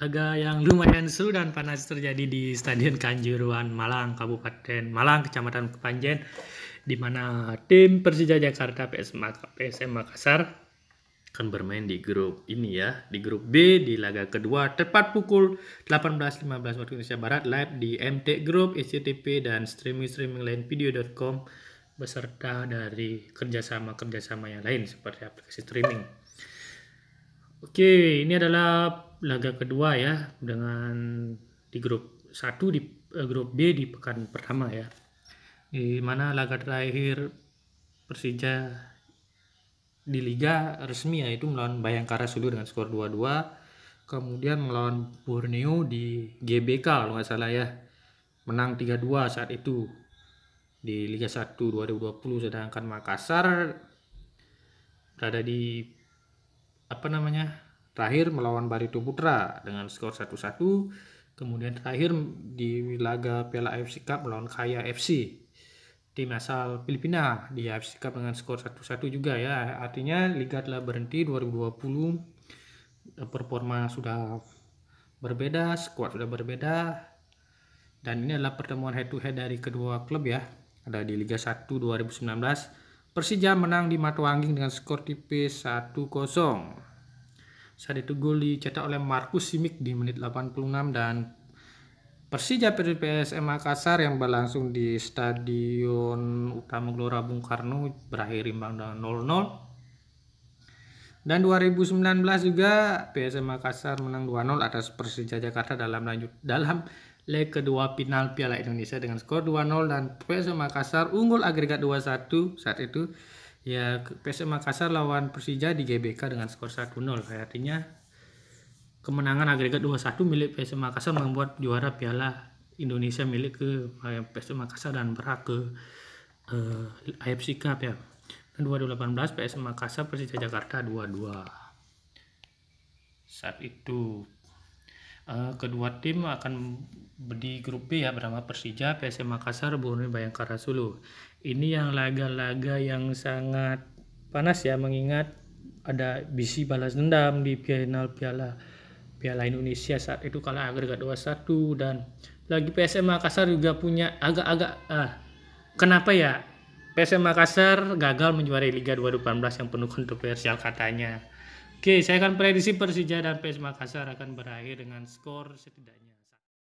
Laga yang lumayan seru dan panas terjadi di Stadion Kanjuruhan Malang, Kabupaten Malang, Kecamatan Kepanjen, di mana tim Persija Jakarta PSMA, PSM Makassar akan bermain di grup ini ya, di grup B di laga kedua tepat pukul 18.15 waktu Indonesia Barat live di MT Group, SCTV dan streaming-streaming lain video.com beserta dari kerjasama-kerjasama yang lain seperti aplikasi streaming. Oke, ini adalah laga kedua ya dengan di grup 1 di uh, grup B di pekan pertama ya. Di mana laga terakhir Persija di liga resmi yaitu melawan Bayangkara Sulu dengan skor 2-2. Kemudian melawan Borneo di GBK kalau nggak salah ya. Menang 3-2 saat itu di Liga 1 2020 sedangkan Makassar berada di apa namanya terakhir melawan Barito Putra dengan skor 1-1 kemudian terakhir di laga Piala AFC Cup melawan Kaya FC tim asal Filipina di AFC Cup dengan skor 1-1 juga ya artinya liga telah berhenti 2020 performa sudah berbeda skuad sudah berbeda dan ini adalah pertemuan head to head dari kedua klub ya ada di Liga 1 2019 Persija menang di Matuanging dengan skor tipis 1-0 saat itu gol dicetak oleh Markus Simic di menit 86 dan Persija PSM Makassar yang berlangsung di Stadion Utama Gelora Bung Karno berakhir imbang dengan 0-0. Dan 2019 juga PSM Makassar menang 2-0 atas Persija Jakarta dalam lanjut dalam leg kedua final Piala Indonesia dengan skor 2-0 dan PSM Makassar unggul agregat 2-1 saat itu ya PSM Makassar lawan Persija di GBK dengan skor 1-0 artinya kemenangan agregat 2-1 milik PSM Makassar membuat juara Piala Indonesia milik ke eh, PSM Makassar dan berhak ke uh, eh, AFC Cup ya dan 2018 PSM Makassar Persija Jakarta 2-2 saat itu Eh, kedua tim akan di grup B ya bernama Persija, PSM Makassar, Borneo Bayangkara Sulu. Ini yang laga-laga yang sangat panas ya mengingat ada bisi balas dendam di final Piala Piala Indonesia saat itu kalah agregat 2-1 dan lagi PSM Makassar juga punya agak-agak ah, kenapa ya PSM Makassar gagal menjuarai Liga 2018 yang penuh kontroversial katanya Oke, saya akan prediksi Persija dan PS Makassar akan berakhir dengan skor setidaknya